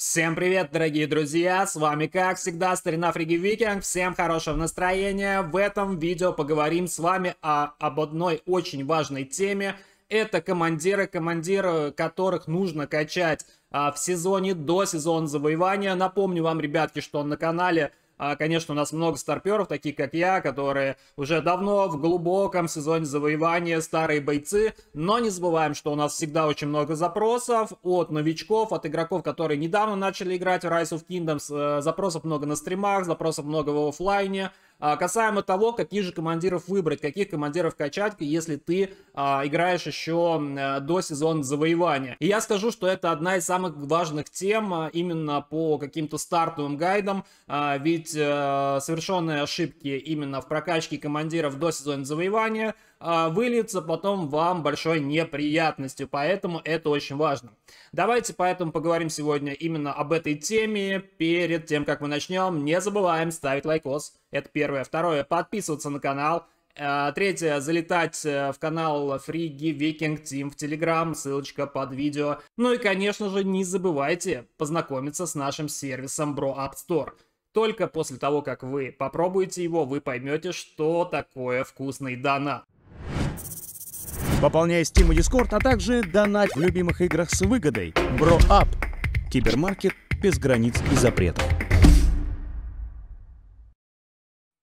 Всем привет, дорогие друзья! С вами, как всегда, Старина Фриги Викинг. Всем хорошего настроения! В этом видео поговорим с вами о, об одной очень важной теме. Это командиры, командиры которых нужно качать а, в сезоне до сезона завоевания. Напомню вам, ребятки, что на канале а, конечно, у нас много старперов, таких как я, которые уже давно в глубоком сезоне завоевания старые бойцы. Но не забываем, что у нас всегда очень много запросов от новичков, от игроков, которые недавно начали играть в Rise of Kingdoms. Э, запросов много на стримах, запросов много в офлайне. А, касаемо того, каких же командиров выбрать, каких командиров качать, если ты а, играешь еще э, до сезона завоевания. И я скажу, что это одна из самых важных тем а, именно по каким-то стартовым гайдам, а, ведь а, совершенные ошибки именно в прокачке командиров до сезона завоевания – а, выльется потом вам большой неприятностью. Поэтому это очень важно. Давайте поэтому поговорим сегодня именно об этой теме. Перед тем, как мы начнем, не забываем ставить лайкос. Это первое. Второе, подписываться на канал. А, третье, залетать э, в канал Фриги Викинг Тим в Телеграм, ссылочка под видео. Ну и, конечно же, не забывайте познакомиться с нашим сервисом Bro App Store. Только после того, как вы попробуете его, вы поймете, что такое вкусный донат. Пополняй Steam и Discord, а также донать в любимых играх с выгодой. BroUp. Кибермаркет без границ и запретов.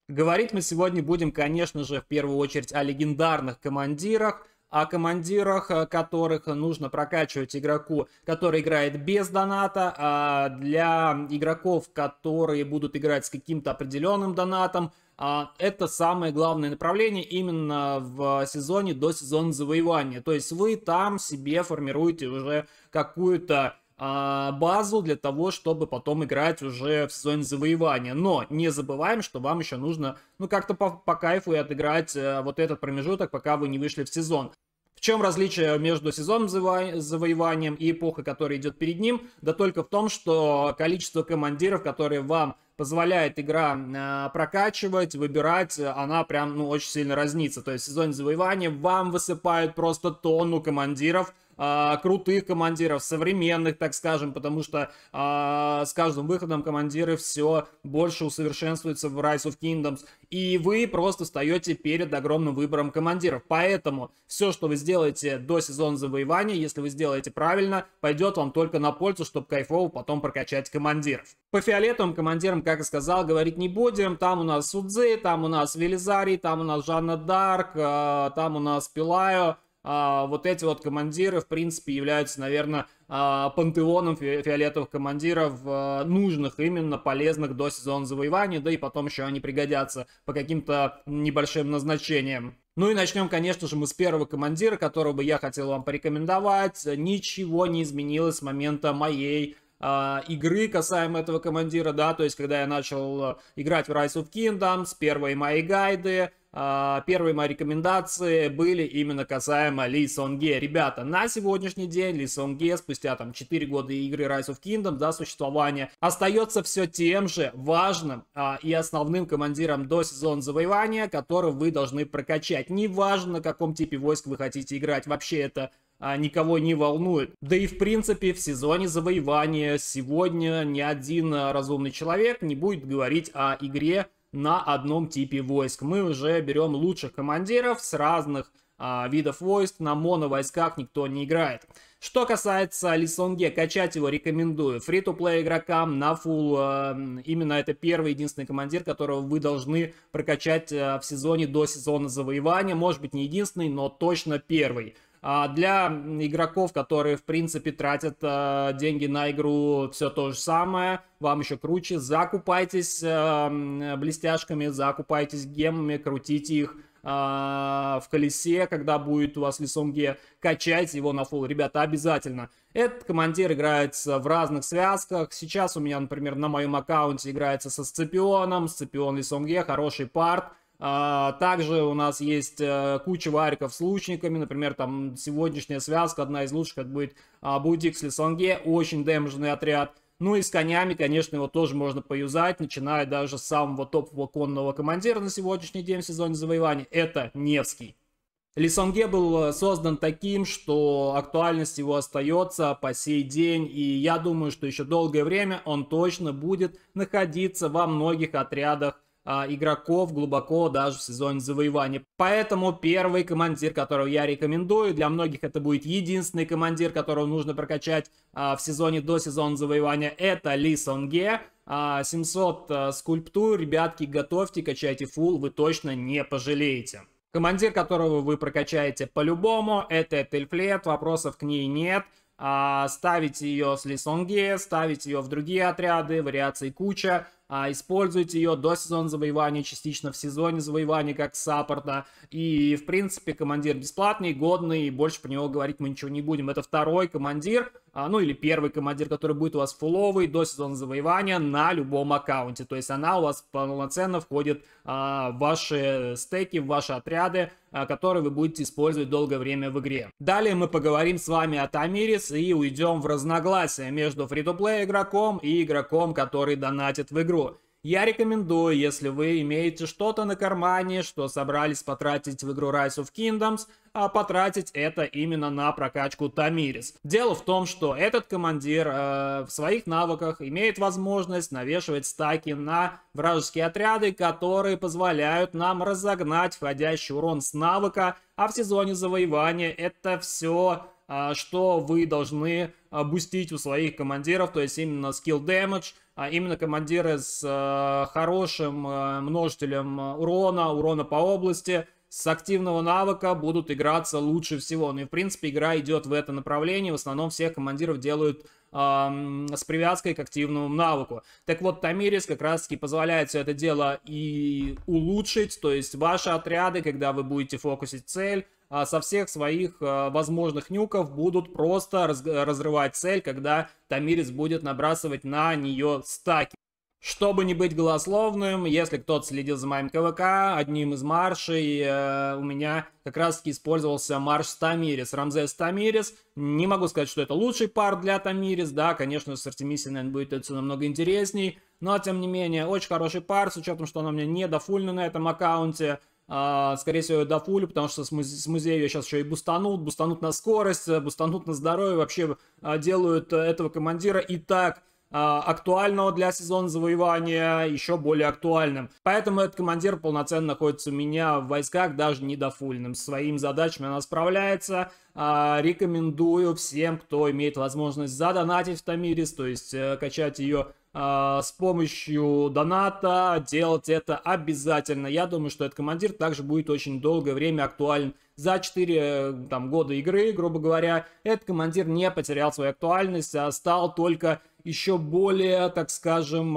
Говорить мы сегодня будем, конечно же, в первую очередь о легендарных командирах, о командирах, э, которых нужно прокачивать игроку, который играет без доната, а для игроков, которые будут играть с каким-то определенным донатом, а, это самое главное направление именно в сезоне до сезона завоевания. То есть вы там себе формируете уже какую-то а, базу для того, чтобы потом играть уже в сезоне завоевания. Но не забываем, что вам еще нужно, ну, как-то по, по кайфу и отыграть а, вот этот промежуток, пока вы не вышли в сезон. В чем различие между сезоном заво... завоеванием и эпохой, которая идет перед ним? Да только в том, что количество командиров, которые вам позволяет игра э, прокачивать, выбирать, она прям, ну, очень сильно разнится. То есть в сезоне завоевания вам высыпают просто тонну командиров, а, крутых командиров, современных, так скажем, потому что э, с каждым выходом командиры все больше усовершенствуются в Rise of Kingdoms, и вы просто встаете перед огромным выбором командиров. Поэтому все, что вы сделаете до сезона завоевания, если вы сделаете правильно, пойдет вам только на пользу, чтобы кайфово потом прокачать командиров. По фиолетовым командирам, как и сказал, говорить не будем. Там у нас Судзе, там у нас Велизарий, там у нас Жанна Дарк, э, там у нас Пилайо. А, вот эти вот командиры, в принципе, являются, наверное, а, пантеоном фиолетовых командиров, а, нужных именно, полезных до сезона завоевания, да и потом еще они пригодятся по каким-то небольшим назначениям. Ну и начнем, конечно же, мы с первого командира, которого бы я хотел вам порекомендовать. Ничего не изменилось с момента моей игры касаемо этого командира, да, то есть когда я начал играть в Rise of Kingdoms, первые мои гайды, а, первые мои рекомендации были именно касаемо Ли Сонге. Ребята, на сегодняшний день Ли Сонге, спустя там 4 года игры Rise of Kingdom, да, существования, остается все тем же важным а, и основным командиром до сезона завоевания, который вы должны прокачать. Неважно, на каком типе войск вы хотите играть, вообще это а, никого не волнует. Да и в принципе в сезоне завоевания сегодня ни один а, разумный человек не будет говорить о игре на одном типе войск. Мы уже берем лучших командиров с разных а, видов войск, на моновойсках никто не играет. Что касается Лисонге, качать его рекомендую. Фри-то-плей игрокам на фул. Э, именно это первый единственный командир, которого вы должны прокачать э, в сезоне до сезона завоевания. Может быть не единственный, но точно первый. А для игроков, которые, в принципе, тратят э, деньги на игру, все то же самое. Вам еще круче. Закупайтесь э, блестяшками, закупайтесь гемами, крутите их э, в колесе, когда будет у вас Лисонге, качать его на фул. Ребята, обязательно. Этот командир играется в разных связках. Сейчас у меня, например, на моем аккаунте играется со Сципионом. Сципион Лисонге, хороший парт. А, также у нас есть э, куча вариков с лучниками, например, там сегодняшняя связка, одна из лучших, это будет а, Будик с Лисонге, очень дэмэджный отряд. Ну и с конями, конечно, его тоже можно поюзать, начиная даже с самого топового конного командира на сегодняшний день в сезоне завоевания, это Невский. Лисонге был э, создан таким, что актуальность его остается по сей день, и я думаю, что еще долгое время он точно будет находиться во многих отрядах а, игроков глубоко даже в сезоне завоевания. Поэтому первый командир, которого я рекомендую, для многих это будет единственный командир, которого нужно прокачать а, в сезоне до сезона завоевания, это Ли Сонге. 700 а, а, скульптур, ребятки, готовьте, качайте фул, вы точно не пожалеете. Командир, которого вы прокачаете по-любому, это Тельфлет, вопросов к ней нет. А, ставить ее с Лисонге, ставить ее в другие отряды, вариаций куча а используйте ее до сезона завоевания, частично в сезоне завоевания, как саппорта. И, в принципе, командир бесплатный, годный, и больше про него говорить мы ничего не будем. Это второй командир, а, ну или первый командир, который будет у вас фуловый до сезона завоевания на любом аккаунте. То есть она у вас полноценно входит а, в ваши стеки, в ваши отряды, а, которые вы будете использовать долгое время в игре. Далее мы поговорим с вами о Тамирис и уйдем в разногласия между фри-то-плей игроком и игроком, который донатит в игру. Я рекомендую, если вы имеете что-то на кармане, что собрались потратить в игру Rise of Kingdoms, а потратить это именно на прокачку Тамирис. Дело в том, что этот командир э, в своих навыках имеет возможность навешивать стаки на вражеские отряды, которые позволяют нам разогнать входящий урон с навыка, а в сезоне завоевания это все а, что вы должны а, бустить у своих командиров, то есть именно skill damage, а именно командиры с а, хорошим множителем урона, урона по области, с активного навыка будут играться лучше всего. Ну и в принципе игра идет в это направление, в основном всех командиров делают с привязкой к активному навыку. Так вот, Тамирис как раз таки позволяет все это дело и улучшить, то есть ваши отряды, когда вы будете фокусить цель, а, со всех своих а, возможных нюков будут просто разрывать цель, когда Тамирис будет набрасывать на нее стаки. Чтобы не быть голословным, если кто-то следил за моим КВК, одним из маршей э, у меня как раз таки использовался марш Тамирис, Рамзес Тамирис. Не могу сказать, что это лучший пар для Тамирис, да, конечно, с Артемисией, наверное, будет это намного интересней, но, тем не менее, очень хороший пар, с учетом, что она у меня не дофульна на этом аккаунте. А, скорее всего, до фулю, потому что с, музе- с музея я сейчас еще и бустанут, бустанут на скорость, э, бустанут на здоровье, вообще а, делают э, этого командира и так а, актуального для сезона завоевания еще более актуальным. Поэтому этот командир полноценно находится у меня в войсках, даже не дофульным. С своими задачами она справляется. Рекомендую всем, кто имеет возможность задонатить в Тамирис, то есть э, качать ее Э, с помощью доната делать это обязательно. Я думаю, что этот командир также будет очень долгое время актуален. За 4 э, там, года игры, грубо говоря, этот командир не потерял свою актуальность, а стал только еще более, так скажем,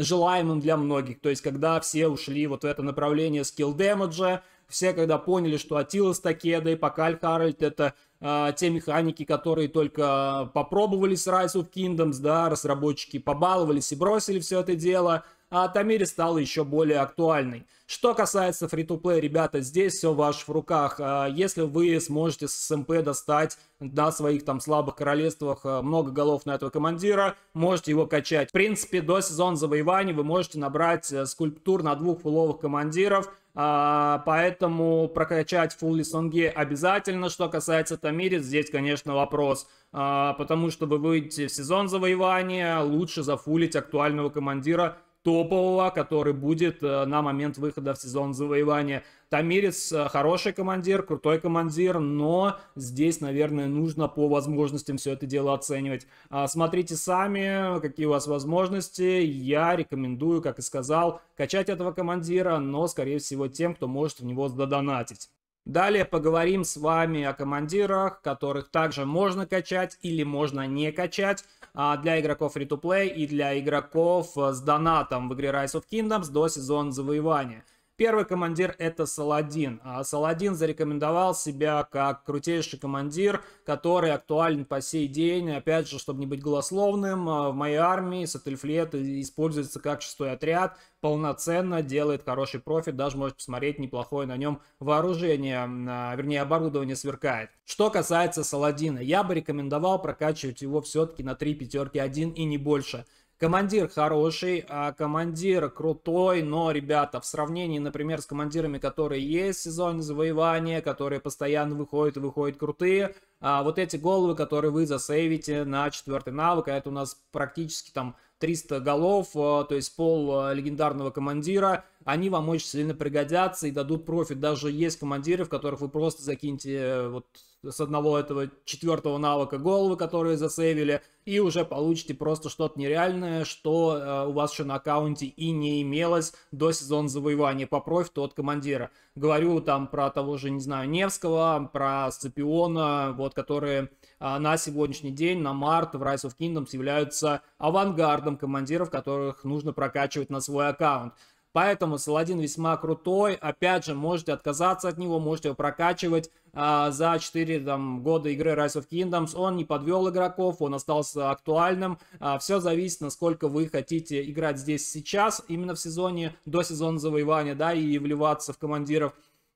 желаемым для многих. То есть, когда все ушли вот в это направление скилл демеджа, все когда поняли, что Атила с Такедой, Пакаль Харальд это э, те механики, которые только попробовали с Rise of Kingdoms, да, разработчики побаловались и бросили все это дело, а Тамири стала еще более актуальной. Что касается фри-то-плей, ребята, здесь все в ваших руках. А, если вы сможете с СМП достать на своих там слабых королевствах а, много голов на этого командира, можете его качать. В принципе, до сезона завоевания вы можете набрать э, скульптур на двух фуловых командиров, а, поэтому прокачать фул Лисонге обязательно. Что касается Тамири, здесь, конечно, вопрос, потому что вы выйдете в сезон завоевания, лучше зафулить актуального командира топового, который будет э, на момент выхода в сезон завоевания. Тамирис э, хороший командир, крутой командир, но здесь, наверное, нужно по возможностям все это дело оценивать. А, смотрите сами, какие у вас возможности. Я рекомендую, как и сказал, качать этого командира, но, скорее всего, тем, кто может в него задонатить. Далее поговорим с вами о командирах, которых также можно качать или можно не качать а для игроков free-to-play и для игроков э, с донатом в игре Rise of Kingdoms до сезона завоевания. Первый командир это Саладин. А Саладин зарекомендовал себя как крутейший командир, который актуален по сей день. Опять же, чтобы не быть голословным, а, в моей армии Сателлфлет используется как шестой отряд, полноценно делает хороший профит, даже может посмотреть неплохое на нем вооружение, а, вернее оборудование сверкает. Что касается Саладина, я бы рекомендовал прокачивать его все-таки на 3 пятерки 1 и не больше. Командир хороший, а командир крутой, но, ребята, в сравнении, например, с командирами, которые есть сезон завоевания, которые постоянно выходят и выходят крутые, а вот эти головы, которые вы засейвите на четвертый навык, а это у нас практически там 300 голов, а, то есть пол а, легендарного командира, они вам очень сильно пригодятся и дадут профит. Даже есть командиры, в которых вы просто закиньте э, вот с одного этого четвертого навыка головы, которые засейвили, и уже получите просто что-то нереальное, что э, у вас еще на аккаунте и не имелось до сезона завоевания по профиту от командира. Говорю там про того же, не знаю, Невского, про Сципиона, вот, которые э, на сегодняшний день, на март в Rise of Kingdoms являются авангардом командиров, которых нужно прокачивать на свой аккаунт. Поэтому Саладин весьма крутой. Опять же, можете отказаться от него, можете его прокачивать. А, за 4 там, года игры Rise of Kingdoms он не подвел игроков, он остался актуальным. А, Все зависит, насколько вы хотите играть здесь сейчас, именно в сезоне, до сезона завоевания, да, и вливаться в командиров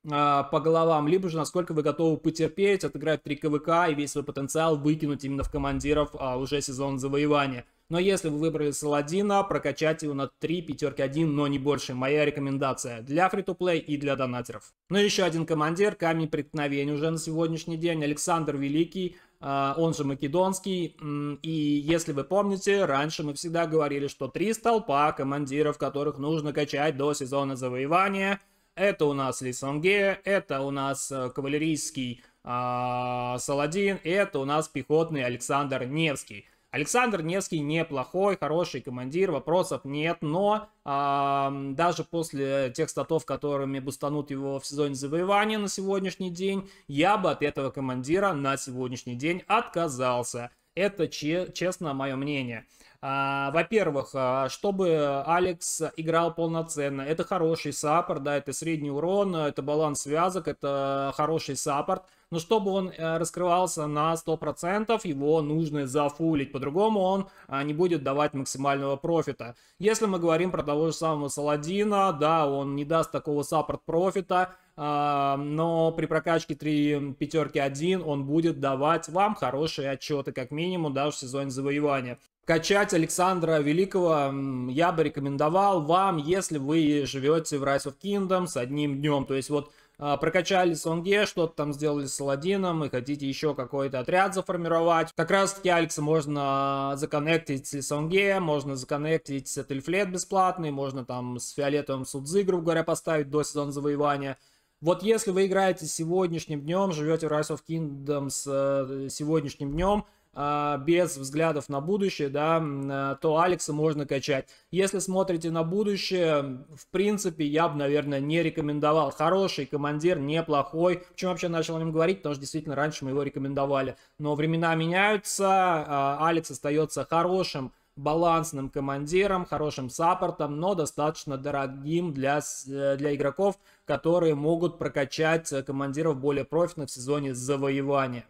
а, по головам, либо же насколько вы готовы потерпеть, отыграть 3 КВК и весь свой потенциал выкинуть именно в командиров а, уже сезон завоевания. Но если вы выбрали Саладина, прокачать его на 3 пятерки 1, но не больше. Моя рекомендация для фри то и для донатеров. Ну и еще один командир, камень преткновения уже на сегодняшний день, Александр Великий а, он же македонский. И если вы помните, раньше мы всегда говорили, что три столпа командиров, которых нужно качать до сезона завоевания. Это у нас Лисонге, это у нас э, кавалерийский э, Саладин, и это у нас пехотный Александр Невский. Александр Невский неплохой, хороший командир, вопросов нет, но э, даже после тех статов, которыми бустанут его в сезоне завоевания на сегодняшний день, я бы от этого командира на сегодняшний день отказался. Это че честно мое мнение. А, во-первых, а, чтобы Алекс играл полноценно, это хороший саппорт, да, это средний урон, это баланс связок, это хороший саппорт. Но чтобы он э, раскрывался на 100%, его нужно зафулить. По-другому он а, не будет давать максимального профита. Если мы говорим про того же самого Саладина, да, он не даст такого саппорт профита, а, но при прокачке 3 пятерки 1 он будет давать вам хорошие отчеты, как минимум, даже в сезоне завоевания. Качать Александра Великого я бы рекомендовал вам, если вы живете в Rise of Kingdom с одним днем. То есть вот а, прокачали Сонге, что-то там сделали с Саладином и хотите еще какой-то отряд заформировать. Как раз таки Алекса можно законнектить с Сонге, можно законнектить с Эльфлет бесплатный, можно там с Фиолетовым Судзы, грубо говоря, поставить до сезона завоевания. Вот если вы играете сегодняшним днем, живете в Rise of Kingdoms э, сегодняшним днем, э, без взглядов на будущее, да, э, то Алекса можно качать. Если смотрите на будущее, в принципе, я бы, наверное, не рекомендовал. Хороший командир, неплохой. Почему вообще начал о нем говорить? Потому что действительно раньше мы его рекомендовали. Но времена меняются, э, Алекс остается хорошим балансным командиром, хорошим саппортом, но достаточно дорогим для, э, для игроков, которые могут прокачать э, командиров более профильно в сезоне завоевания.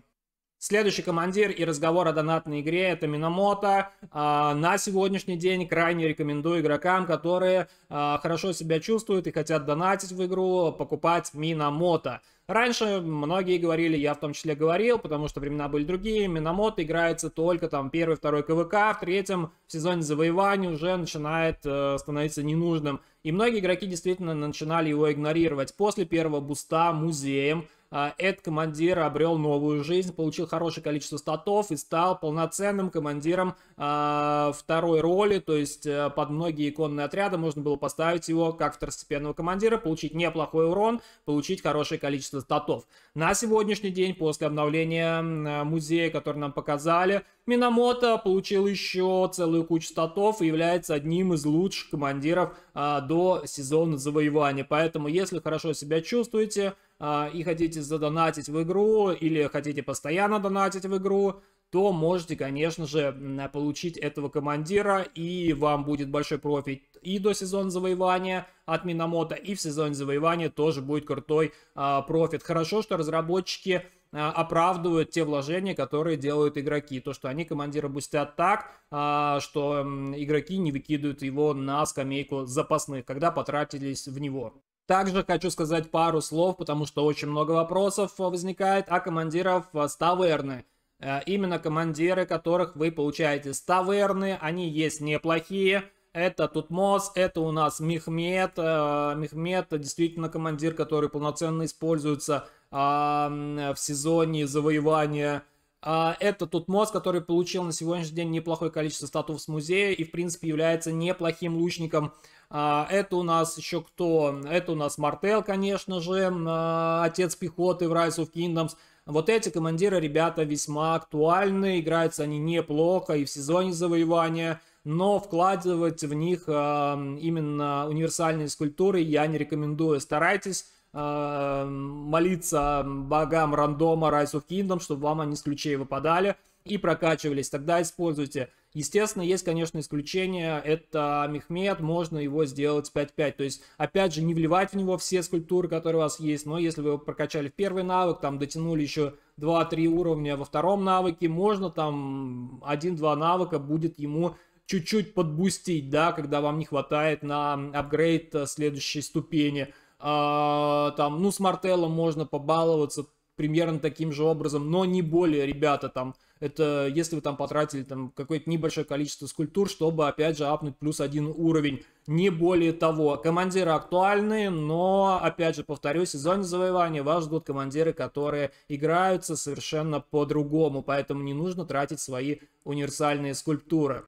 Следующий командир и разговор о донатной игре это Минамото. А, на сегодняшний день крайне рекомендую игрокам, которые а, хорошо себя чувствуют и хотят донатить в игру, покупать Минамото. Раньше многие говорили, я в том числе говорил, потому что времена были другие, Минамото играется только там первый, второй КВК, в третьем в сезоне завоевания уже начинает э, становиться ненужным. И многие игроки действительно начинали его игнорировать. После первого буста музеем а, Эд командир обрел новую жизнь, получил хорошее количество статов и стал полноценным командиром а, второй роли, то есть э, под многие иконные отряды можно было поставить его как второстепенного командира, получить неплохой урон, получить хорошее количество статов. На сегодняшний день, после обновления э, музея, который нам показали, Минамото получил еще целую кучу статов и является одним из лучших командиров а, до сезона завоевания. Поэтому, если хорошо себя чувствуете, а, и хотите задонатить в игру или хотите постоянно донатить в игру, то можете, конечно же, получить этого командира, и вам будет большой профит и до сезона завоевания от Минамото, и в сезоне завоевания тоже будет крутой а, профит. Хорошо, что разработчики а, оправдывают те вложения, которые делают игроки. То, что они командира бустят так, что игроки не выкидывают его на скамейку запасных, когда потратились в него. Также хочу сказать пару слов, потому что очень много вопросов э, возникает о командиров э, с таверны. Э, именно командиры, которых вы получаете с таверны, они есть неплохие. Это Тутмос, это у нас Мехмед. Мехмед действительно командир, который полноценно используется в сезоне завоевания а, это тот мост, который получил на сегодняшний день неплохое количество статус с музея и, в принципе, является неплохим лучником. А, это у нас еще кто? Это у нас Мартел, конечно же, а, отец пехоты в Rise of Kingdoms. Вот эти командиры, ребята, весьма актуальны, играются они неплохо и в сезоне завоевания, но вкладывать в них именно универсальные скульптуры я не рекомендую. Старайтесь Э, молиться богам рандома Rise of Kingdom, чтобы вам они с ключей выпадали и прокачивались, тогда используйте. Естественно, есть, конечно, исключение, это Мехмед, можно его сделать 5-5, то есть, опять же, не вливать в него все скульптуры, которые у вас есть, но если вы прокачали в первый навык, там дотянули еще 2-3 уровня во втором навыке, можно там 1-2 навыка будет ему чуть-чуть подбустить, да, когда вам не хватает на апгрейд э, следующей ступени, а, там, ну, с Мартеллом можно побаловаться примерно таким же образом, но не более, ребята, там, это если вы там потратили там какое-то небольшое количество скульптур, чтобы, опять же, апнуть плюс один уровень, не более того. Командиры актуальные, но, опять же, повторюсь, в зоне завоевания вас ждут командиры, которые играются совершенно по-другому, поэтому не нужно тратить свои универсальные скульптуры.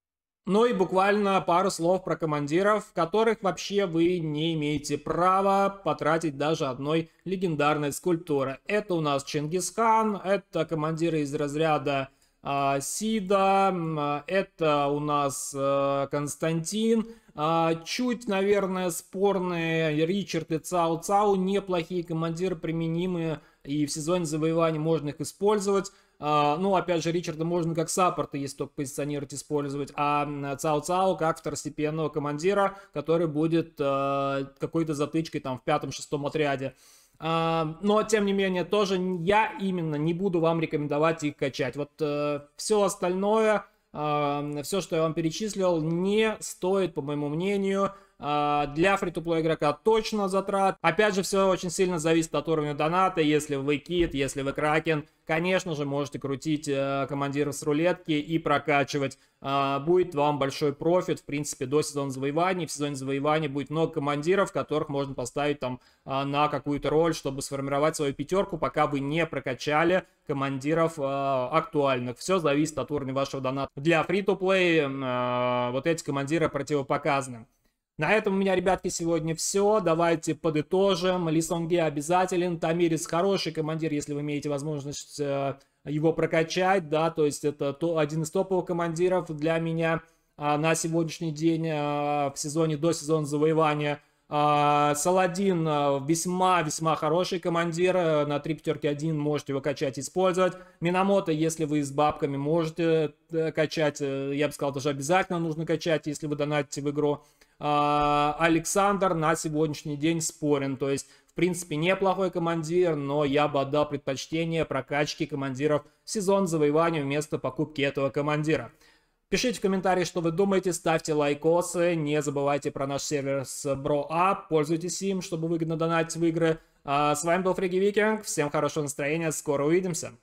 Ну и буквально пару слов про командиров, которых вообще вы не имеете права потратить даже одной легендарной скульптуры. Это у нас Чингисхан, это командиры из разряда э, Сида, а, это у нас э, Константин, а, чуть, наверное, спорные Ричард и Цао Цао, неплохие командиры, применимые и в сезоне завоевания можно их использовать. А, ну, опять же, Ричарда можно как саппорта, если только позиционировать, использовать, а Цао Цао как второстепенного командира, который будет э, какой-то затычкой там в пятом-шестом отряде. А, но, тем не менее, тоже я именно не буду вам рекомендовать их качать. Вот э, все остальное, а, все, что я вам перечислил, не стоит, по моему мнению, а, для фри-то-плей игрока точно затрат. Опять же, все очень сильно зависит от уровня доната. Если вы кит, если вы кракен, конечно же, можете крутить э, командиров с рулетки и прокачивать. Э, будет вам большой профит, в принципе, до сезона завоеваний. В сезоне завоеваний будет много командиров, которых можно поставить там э, на какую-то роль, чтобы сформировать свою пятерку, пока вы не прокачали командиров э, актуальных. Все зависит от уровня вашего доната. Для фри-то-плей э, вот эти командиры противопоказаны. На этом у меня, ребятки, сегодня все. Давайте подытожим. Лисонге обязателен. Тамирис хороший командир, если вы имеете возможность э, его прокачать. Да, то есть это то, один из топовых командиров для меня а, на сегодняшний день а, в сезоне до сезона завоевания. А, Саладин весьма-весьма э, хороший командир, э, на 3 пятерки 1 можете его качать использовать. Минамото, если вы с бабками можете качать, я бы сказал, даже обязательно нужно качать, если вы донатите в игру. Э, Александр на сегодняшний день спорен. То есть, в принципе, неплохой командир, но я бы отдал предпочтение прокачке командиров сезон завоевания вместо покупки этого командира. Пишите в комментарии, что вы думаете, ставьте лайкосы, не забывайте про наш сервер с BroUp, пользуйтесь им, чтобы выгодно донатить в игры. А с вами был Фриги Викинг, всем хорошего настроения, скоро увидимся.